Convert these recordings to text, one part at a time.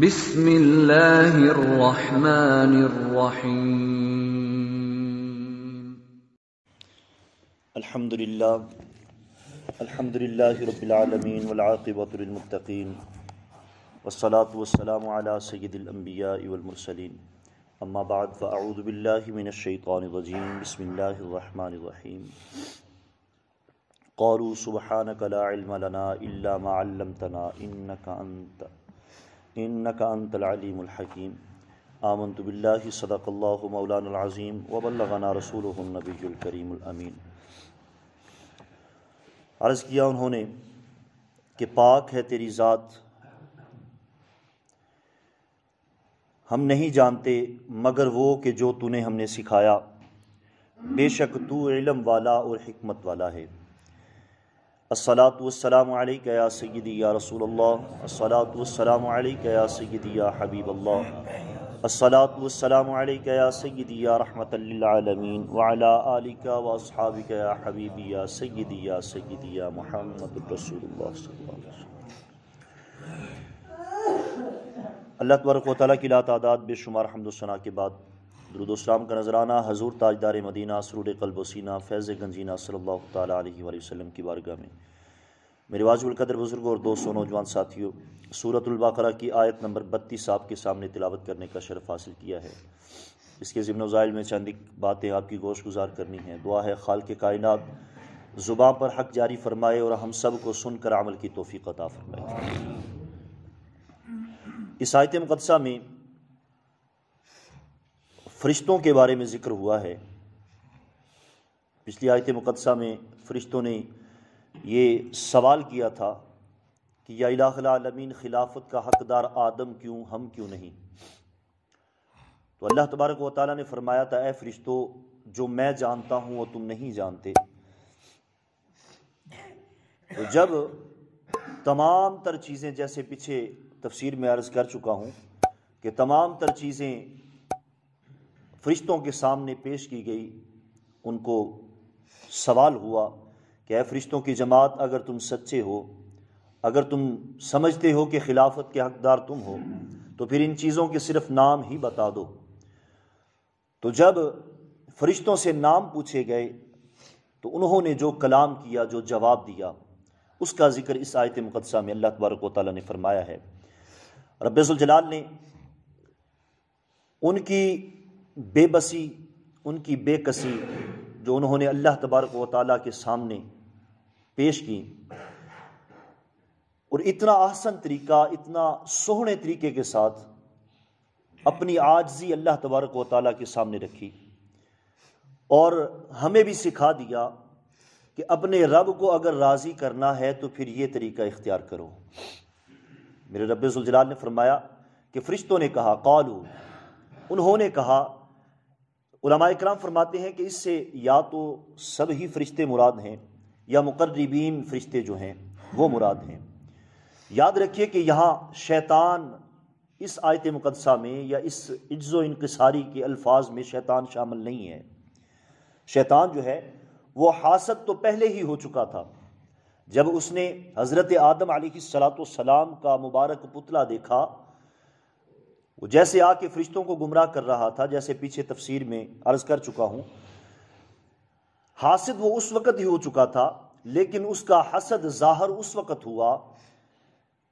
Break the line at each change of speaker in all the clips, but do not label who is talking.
بسم الله الرحمن الرحيم الحمد لله الحمد لله رب العالمين والعاقبة للمتقين والصلاة والسلام على سيد الأنبياء والمرسلين أما بعد فأعوذ بالله من الشيطان الرجيم بسم الله الرحمن الرحيم قالوا سبحانك لا علم لنا إلا ما علمتنا إنك أنت इन नकानतलामकीम आमन तबिल्ल सदक़ल्ल मौलानज़ीम वबल्लाना रसूलनबीकरीमीन अर्ज़ किया उन्होंने कि पाक है तेरी ज़ात हम नहीं जानते मगर वो कि जो तूने हमने सिखाया बेशक तू इलम वाला और हमत वाला है असलातम या सैदी या रसूल असलातम या सैदी या हबीब असलातम या सैदी या रहमतमीन वाला आलिका वसहाबिक या हबीबी या सैदी या सैदी या महमद रसूल अल्लाह तबरक की ला तादाद बेशुमार हमदोसना के बाद दरुदोसलाम का नजराना हजूर ताजदार मदीना सरूर कल्बोसिना फैज़ गंजीना सल्ला वसम की बारगाह में मेरे कदर बुज़ुर्ग और दोस्तों नौजवान साथियों सूरतुल्बाकरा की आयत नंबर बत्तीस आपके के सामने तिलावत करने का शरफ हासिल किया है इसके ज़िमन ज़ाइल में चंद बातें आपकी गोश गुजार करनी है दुआ है खाल के कायनात ज़ुबान पर हक जारी फरमाए और हम सब को सुनकर अमल की तोफ़ी अता फरमाए इस आयत मुकदसा में फरिश्तों के बारे में ज़िक्र हुआ है पिछली आयत मुकदसा में फ़रिश्तों ने ये सवाल किया था कि या यामीन खिलाफत का हकदार आदम क्यों हम क्यों नहीं तो अल्लाह तबारक व ताली ने फरमाया था ए फरिश्तों जो मैं जानता हूँ वो तुम नहीं जानते तो जब तमाम तर चीज़ें जैसे पीछे तफसीर में अर्ज़ कर चुका हूँ कि तमाम तर चीज़ें फरिश्तों के सामने पेश की गई उनको सवाल हुआ कि अः फरिश्तों की जमात अगर तुम सच्चे हो अगर तुम समझते हो कि खिलाफत के हकदार तुम हो तो फिर इन चीज़ों के सिर्फ नाम ही बता दो तो जब फरिश्तों से नाम पूछे गए तो उन्होंने जो कलाम किया जो जवाब दिया उसका जिक्र इस आयत मुकदसा में अल्लाह तबारक ताली ने फरमाया है रब्ज़ुलजलाल ने उनकी बेबसी उनकी बेकसी जो उन्होंने अल्लाह तबारक व ताली के सामने पेश की और इतना आसन तरीका इतना सोहने तरीके के साथ अपनी आजजी अल्लाह तबारक व ताली के सामने रखी और हमें भी सिखा दिया कि अपने रब को अगर राज़ी करना है तो फिर ये तरीका इख्तियार करो मेरे रब्ज़ुलजलाल ने फरमाया कि फ़रिश्तों ने कहा कालू उन्होंने कहा कराम फरमाते हैं कि इससे या तो सब ही फरिश्ते मुराद हैं या मुकर्रबीन फरिश्ते जो हैं वो मुराद हैं याद रखिए कि यहाँ शैतान इस आयत मुकदसा में या इस इज्ज़ो इनकसारी के अल्फाज में शैतान शामिल नहीं है शैतान जो है वो हासत तो पहले ही हो चुका था जब उसने हज़रत आदम सलाम का मुबारक पुतला देखा वो जैसे आके फरिश्तों को गुमराह कर रहा था जैसे पीछे तफसीर में अर्ज कर चुका हूं हासिद वो उस वक़्त ही हो चुका था लेकिन उसका हसद ज़ाहर उस वक़्त हुआ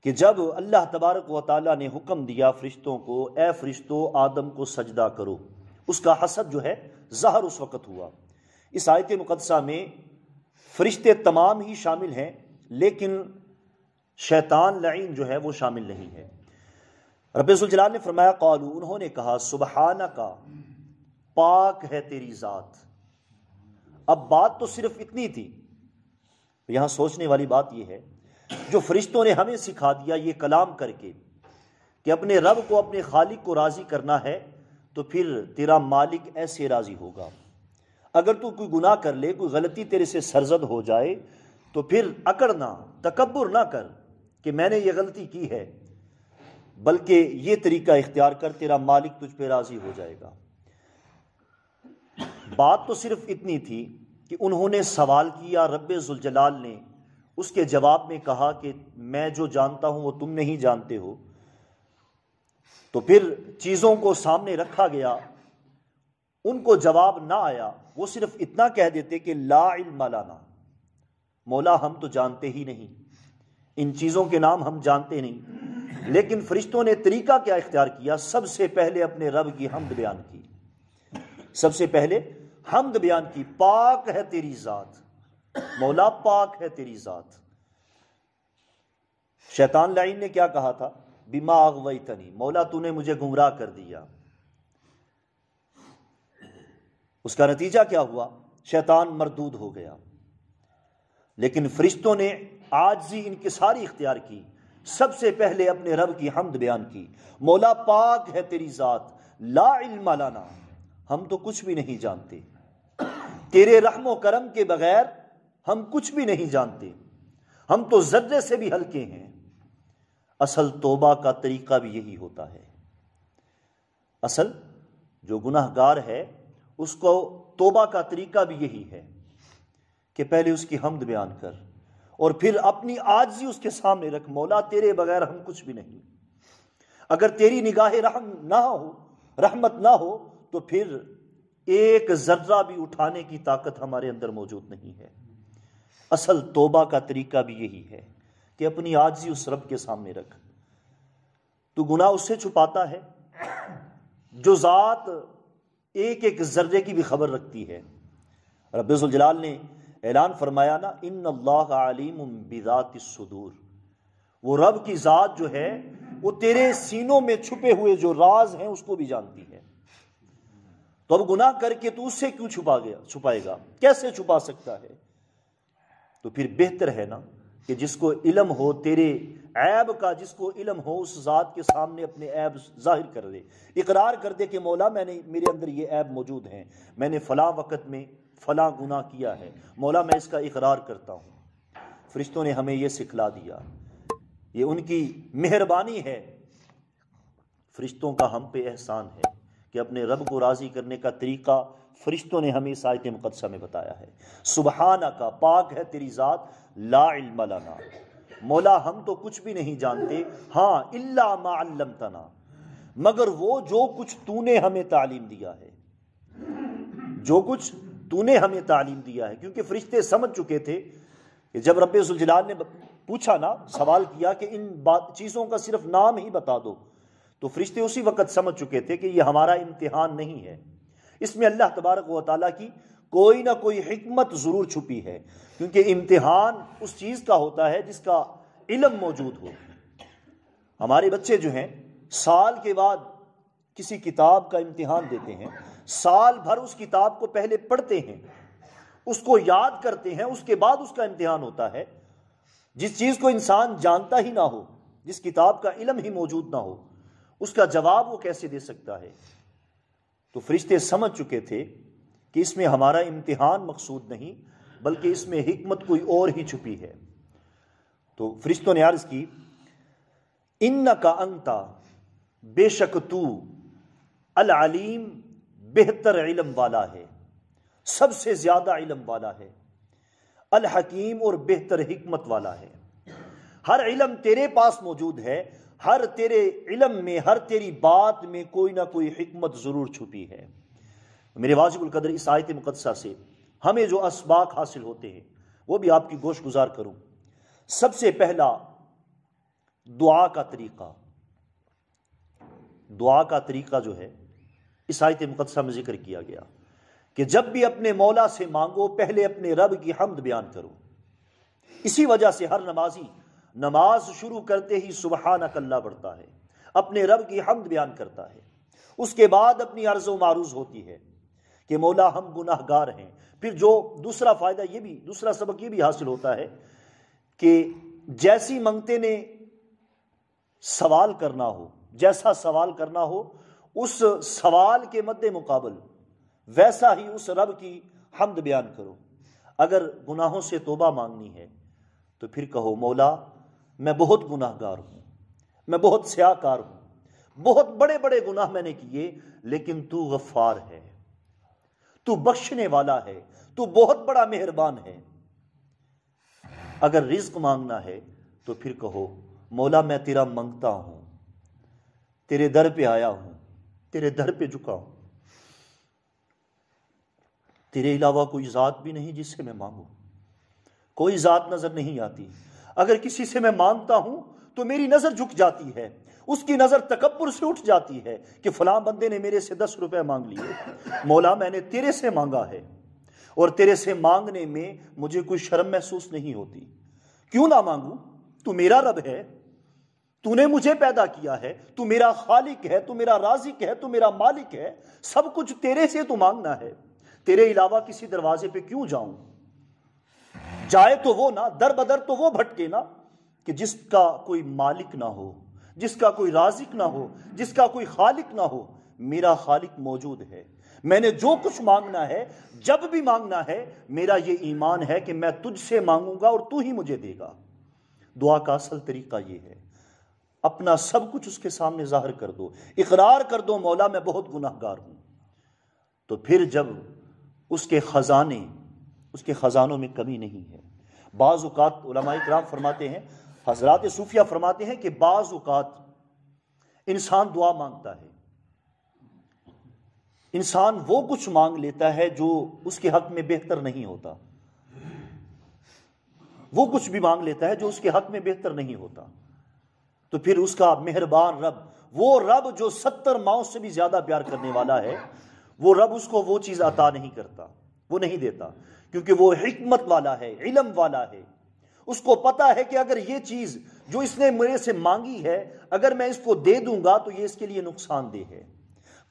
कि जब अल्लाह तबारक व ताली ने हुक्म दिया फरिश्तों को ए फरिश्तो आदम को सजदा करो उसका हसद जो है ज़ाहर उस वक़्त हुआ इस आयत मुकदसा में फरिश्ते तमाम ही शामिल हैं लेकिन शैतान लाइन जो है वो शामिल नहीं है जलाल ने फरमाया कालू उन्होंने कहा सुबहाना का पाक है तेरी ज़ात अब बात तो सिर्फ इतनी थी तो सोचने वाली बात यह है जो फरिश्तों ने हमें सिखा दिया ये कलाम करके कि अपने रब को अपने खालिक को राज़ी करना है तो फिर तेरा मालिक ऐसे राज़ी होगा अगर तू कोई गुनाह कर ले कोई गलती तेरे से सरजद हो जाए तो फिर अकड़ना तकबर ना कर कि मैंने ये गलती की है बल्कि ये तरीका इख्तियार कर तेरा मालिक तुझ पर राज़ी हो जाएगा बात तो सिर्फ इतनी थी कि उन्होंने सवाल किया रब्बे जुलजलाल ने उसके जवाब में कहा कि मैं जो जानता हूं वो तुम नहीं जानते हो तो फिर चीज़ों को सामने रखा गया उनको जवाब ना आया वो सिर्फ इतना कह देते कि ला इल्म लाना मौला हम तो जानते ही नहीं इन चीज़ों के नाम हम जानते नहीं लेकिन फरिश्तों ने तरीका क्या इख्तियार किया सबसे पहले अपने रब की हमद बयान की सबसे पहले हमद बयान की पाक है तेरी जात मौला पाक है तेरी जात शैतान लाइन ने क्या कहा था बीमा वही मौला तूने मुझे गुमराह कर दिया उसका नतीजा क्या हुआ शैतान मरदूद हो गया लेकिन फरिश्तों ने आज ही इनकी सारी इख्तियार की सबसे पहले अपने रब की हमद बयान की मौला पाक है तेरी जात ला इल्म लाना हम तो कुछ भी नहीं जानते तेरे रहमो करम के बगैर हम कुछ भी नहीं जानते हम तो जर्रे से भी हल्के हैं असल तोबा का तरीका भी यही होता है असल जो गुनाहगार है उसको तोबा का तरीका भी यही है कि पहले उसकी हमद बयान कर और फिर अपनी आजी उसके सामने रख मौला तेरे बगैर हम कुछ भी नहीं अगर तेरी निगाह रहम ना हो रहमत ना हो तो फिर एक जर्रा भी उठाने की ताकत हमारे अंदर मौजूद नहीं है असल तोबा का तरीका भी यही है कि अपनी आजी उस रब के सामने रख तो गुना उससे छुपाता है जो ज़ात एक एक जर्रे की भी खबर रखती है रबाल जलाल ने ऐलान फरमाया ना इन आलिम बिजात सदूर वो रब की ज़ात जो है वो तेरे सीनों में छुपे हुए जो राज हैं उसको भी जानती है तो अब गुनाह करके तो उससे क्यों छुपा गया छुपाएगा कैसे छुपा सकता है तो फिर बेहतर है ना कि जिसको इलम हो तेरे ऐब का जिसको इलम हो उस ज़ात के सामने अपने ऐब जाहिर कर दे इकरार कर दे कि मौला मैंने मेरे अंदर ये ऐब मौजूद हैं मैंने फला वक़्त में फला गुना किया है मौला मैं इसका इकरार करता हूँ फरिश्तों ने हमें यह सिखला दिया ये उनकी मेहरबानी है फरिश्तों का हम पे एहसान है कि अपने रब को राज़ी करने का तरीका फरिश्तों ने हमें साहित मुकदसा में बताया है सुबहाना का पाक है तेरी ज़ात ला लाना मौला हम तो कुछ भी नहीं जानते हाँ इल्ला तना मगर वो जो कुछ तूने हमें तालीम दिया है जो कुछ तूने हमें तालीम दिया है क्योंकि फरिश्ते समझ चुके थे कि जब रब जुलजलाल ने पूछा ना सवाल किया कि इन बात चीज़ों का सिर्फ नाम ही बता दो तो फरिश्ते उसी वक्त समझ चुके थे कि यह हमारा इम्तिहान नहीं है इसमें अल्लाह तबारक व ताली की कोई ना कोई हमत ज़रूर छुपी है क्योंकि इम्तिहान उस चीज़ का होता है जिसका इलम मौजूद हो हमारे बच्चे जो हैं साल के बाद किसी किताब का इम्तिहान देते हैं साल भर उस किताब को पहले पढ़ते हैं उसको याद करते हैं उसके बाद उसका इम्तिहान होता है जिस चीज को इंसान जानता ही ना हो जिस किताब का इलम ही मौजूद ना हो उसका जवाब वो कैसे दे सकता है तो फरिश्ते समझ चुके थे कि इसमें हमारा इम्तिहान मकसूद नहीं बल्कि इसमें हिकमत कोई और ही छुपी है तो फरिश्तों ने अर्ज की इन का अंता बेशक तू अल अलीम बेहतर इलम वाला है सबसे ज्यादा इलम वाला है अल हकीम और बेहतर हिकमत वाला है हर इलम तेरे पास मौजूद है हर तेरे इलम में हर तेरी बात में कोई ना कोई हिकमत ज़रूर छुपी है मेरे कदर इस आयत मुकदसा से हमें जो इसबाक हासिल होते हैं वो भी आपकी गोश गुजार करूं सबसे पहला दुआ का तरीका दुआ का तरीका जो है इस आयत मुकदसा में जिक्र किया गया कि जब भी अपने मौला से मांगो पहले अपने रब की हमद बयान करो इसी वजह से हर नमाजी नमाज शुरू करते ही सुबह अकल्ला पढ़ता है अपने रब की हमद बयान करता है उसके बाद अपनी अर्जो मारूज होती है कि मौला हम गुनाहगार हैं फिर जो दूसरा फ़ायदा ये भी दूसरा सबक ये भी हासिल होता है कि जैसी मंगते ने सवाल करना हो जैसा सवाल करना हो उस सवाल के मद्दे मुकाबल वैसा ही उस रब की हमद बयान करो अगर गुनाहों से तोबा मांगनी है तो फिर कहो मौला मैं बहुत गुनाहगार हूं मैं बहुत स्याकार हूं बहुत बड़े बड़े गुनाह मैंने किए लेकिन तू गफार है तू बख्शने वाला है तू बहुत बड़ा मेहरबान है अगर रिज्क मांगना है तो फिर कहो मौला मैं तेरा मंगता हूं तेरे दर पे आया हूं तेरे दर पे झुका हूं तेरे अलावा कोई ज़ात भी नहीं जिससे मैं मांगू कोई ज़ात नज़र नहीं आती अगर किसी से मैं मांगता हूं तो मेरी नज़र झुक जाती है उसकी नज़र तकबर से उठ जाती है कि फलां बंदे ने मेरे से दस रुपए मांग लिए मौला मैंने तेरे से मांगा है और तेरे से मांगने में मुझे कोई शर्म महसूस नहीं होती क्यों ना मांगू तू मेरा रब है तूने मुझे पैदा किया है तू मेरा खालिक है तू मेरा राजिक है तू मेरा मालिक है सब कुछ तेरे से तो मांगना है तेरे अलावा किसी दरवाजे पे क्यों जाऊं जाए तो वो ना दर बदर तो वो भटके ना कि जिसका कोई मालिक ना हो जिसका कोई राजिक ना हो जिसका कोई खालिक ना हो मेरा खालिक मौजूद है मैंने जो कुछ मांगना है जब भी मांगना है मेरा ये ईमान है कि मैं तुझसे मांगूंगा और तू ही मुझे देगा दुआ का असल तरीका ये है अपना सब कुछ उसके सामने जाहिर कर दो इकरार कर दो मौला मैं बहुत गुनाहगार हूं तो फिर जब उसके खजाने उसके खजानों में कमी नहीं है बाज़ात कराम फरमाते हैं हजरत सूफिया फरमाते हैं कि बाज़ात इंसान दुआ मांगता है इंसान वो कुछ मांग लेता है जो उसके हक में बेहतर नहीं होता वो कुछ भी मांग लेता है जो उसके हक में बेहतर नहीं होता तो फिर उसका मेहरबान रब वो रब जो सत्तर माओ से भी ज्यादा प्यार करने वाला है वो रब उसको वो चीज अता नहीं करता वो नहीं देता क्योंकि वो हिकमत वाला है इलम वाला है उसको पता है कि अगर ये चीज जो इसने मेरे से मांगी है अगर मैं इसको दे दूंगा तो ये इसके लिए नुकसानदेह है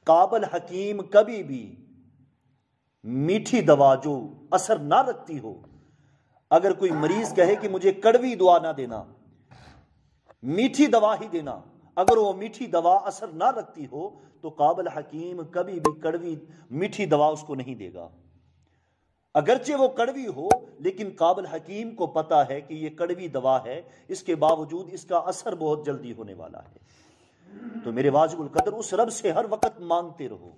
काबल हकीम कभी भी मीठी दवा जो असर ना रखती हो अगर कोई मरीज कहे कि मुझे कड़वी दुआ ना देना मीठी दवा ही देना अगर वो मीठी दवा असर ना रखती हो तो काबल हकीम कभी भी कड़वी मीठी दवा उसको नहीं देगा अगरचे वो कड़वी हो लेकिन काबल हकीम को पता है कि ये कड़वी दवा है इसके बावजूद इसका असर बहुत जल्दी होने वाला है तो मेरे वाजिबुल कदर उस रब से हर वक्त मांगते रहो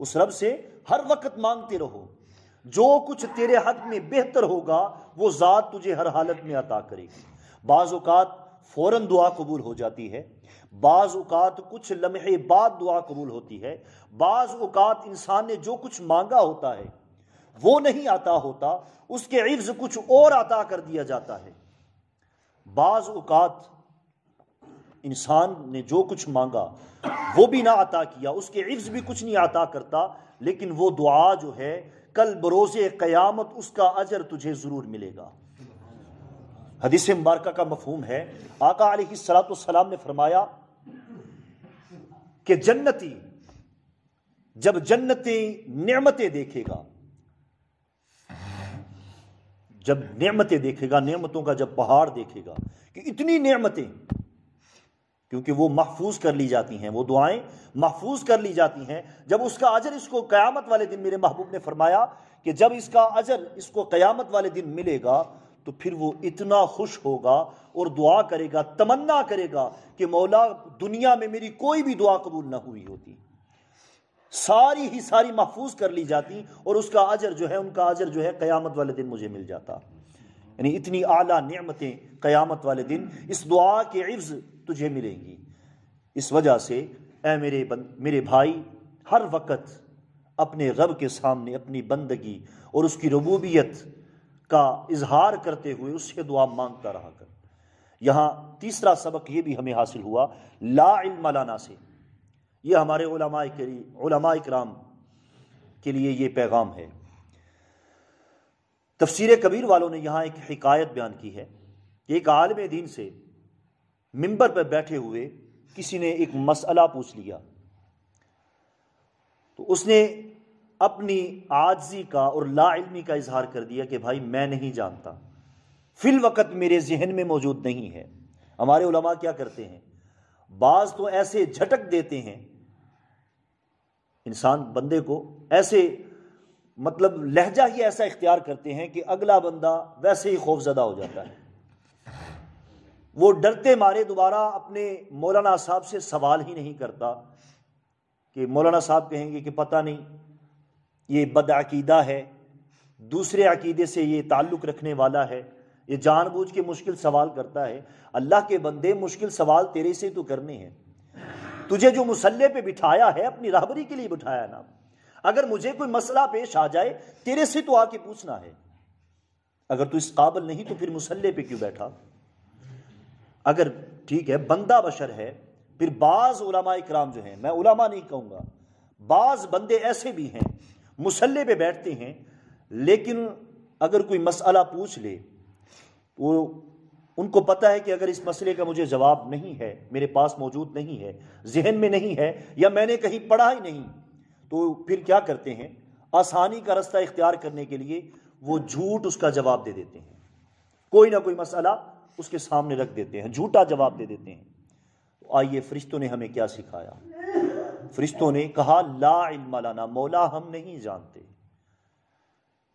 उस रब से हर वक्त मांगते रहो जो कुछ तेरे हक में बेहतर होगा वो ज़ात तुझे हर हालत में अता करेगी बाज़ात फौरन दुआ कबूल हो जाती है बाज़ अवत कुछ लम्हे बाद दुआ कबूल होती है बाज़ इंसान ने जो कुछ मांगा होता है वो नहीं आता होता उसके इफ्ज कुछ और अता कर दिया जाता है बाज़ इंसान ने जो कुछ मांगा वो भी ना अता किया उसके इफ्ज भी कुछ नहीं अता करता लेकिन वो दुआ जो है कल बरोज़ क़यामत उसका अजर तुझे ज़रूर मिलेगा हदीस मुबारक का मफहूम है आका अली सलाम ने फरमाया कि जन्नती जब जन्नती नमतें देखेगा जब नमतें देखेगा नमतों का जब पहाड़ देखेगा कि इतनी नमतें क्योंकि वो महफूज कर ली जाती हैं वो दुआएं महफूज कर ली जाती हैं जब उसका अजर इसको कयामत वाले दिन मेरे महबूब ने फरमाया कि जब इसका अजर इसको कयामत वाले दिन मिलेगा तो फिर वो इतना खुश होगा और दुआ करेगा तमन्ना करेगा कि मौला दुनिया में मेरी कोई भी दुआ कबूल ना हुई होती सारी ही सारी महफूज कर ली जाती और उसका अजर जो है उनका अजर जो है क़यामत वाले दिन मुझे मिल जाता यानी इतनी आला नियमतें क़यामत वाले दिन इस दुआ के इफ्ज़ तुझे मिलेंगी इस वजह से ए मेरे बन, मेरे भाई हर वक्त अपने रब के सामने अपनी बंदगी और उसकी रबूबियत का इजहार करते हुए उससे दुआ मांगता रहा कर यहां तीसरा सबक यह भी हमें हासिल हुआ ला इल्म से यह हमारे कराम के लिए यह पैगाम है तफसीर कबीर वालों ने यहाँ एक हिकायत बयान की है कि एक आलम दीन से मिंबर पर बैठे हुए किसी ने एक मसला पूछ लिया तो उसने अपनी आजी का और लाइलमी का इजहार कर दिया कि भाई मैं नहीं जानता फिल वक़्त मेरे जहन में मौजूद नहीं है हमारे उलमा क्या करते हैं बाज तो ऐसे झटक देते हैं इंसान बंदे को ऐसे मतलब लहजा ही ऐसा इख्तियार करते हैं कि अगला बंदा वैसे ही खौफजदा हो जाता है वो डरते मारे दोबारा अपने मौलाना साहब से सवाल ही नहीं करता कि मौलाना साहब कहेंगे कि पता नहीं ये बदअकीदा है दूसरे अकीदे से ये ताल्लुक़ रखने वाला है ये जानबूझ के मुश्किल सवाल करता है अल्लाह के बंदे मुश्किल सवाल तेरे से तो करने हैं तुझे जो मुसल्ले पे बिठाया है अपनी राहबरी के लिए बिठाया ना अगर मुझे कोई मसला पेश आ जाए तेरे से तो आके पूछना है अगर तू इस काबल नहीं तो फिर मुसल्ले पे क्यों बैठा अगर ठीक है बंदा बशर है फिर बाज उलमा इकराम जो है मैं उलमा नहीं कहूंगा बाज बंदे ऐसे भी हैं मुसल्ले पे बैठते हैं लेकिन अगर कोई मसला पूछ ले तो उनको पता है कि अगर इस मसले का मुझे जवाब नहीं है मेरे पास मौजूद नहीं है जहन में नहीं है या मैंने कहीं पढ़ा ही नहीं तो फिर क्या करते हैं आसानी का रास्ता इख्तियार करने के लिए वो झूठ उसका जवाब दे देते हैं कोई ना कोई मसला उसके सामने रख देते हैं झूठा जवाब दे देते हैं तो आइए फरिश्तों ने हमें क्या सिखाया फरिश्तों ने कहा ला इल्म लाना मौला हम नहीं जानते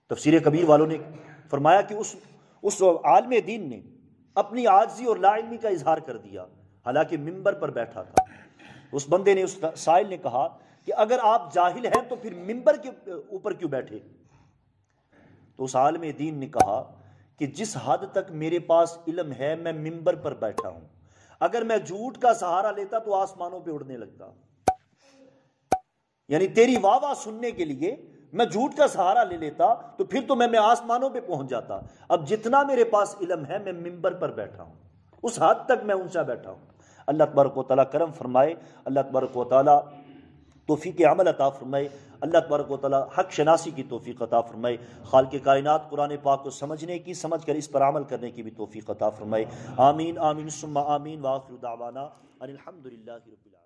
तफसीर कबीर वालों ने फरमाया कि उस उस आलम दीन ने अपनी आजी और लाइलमी का इजहार कर दिया हालांकि मिंबर पर बैठा था उस बंदे ने उस साहिल ने कहा कि अगर आप जाहिल हैं तो फिर मिंबर के ऊपर क्यों बैठे तो उस आलम दीन ने कहा कि जिस हद तक मेरे पास इलम है मैं मिंबर पर बैठा हूं अगर मैं झूठ का सहारा लेता तो आसमानों पे उड़ने लगता यानी तेरी वाह वाह सुनने के लिए मैं झूठ का सहारा ले लेता तो फिर तो मैं मैं आसमानों पे पहुंच जाता अब जितना मेरे पास इलम है मैं मिंबर पर बैठा हूं उस हद तक मैं ऊंचा बैठा हूं अल्लाह को तला करम फरमाए अल्लाह को तला तोफ़ी के अमल अता फरमाए अल्लाह को तला हक शनासी की तोफ़ी अता फरमाए खाल के कायनत कुरान पाक को समझने की समझ कर इस पर अमल करने की भी तोफ़ी अता फरमाए आमीन आमीन सुम्मा आमीन वाखिर दावाना अनिलहमदिल्ला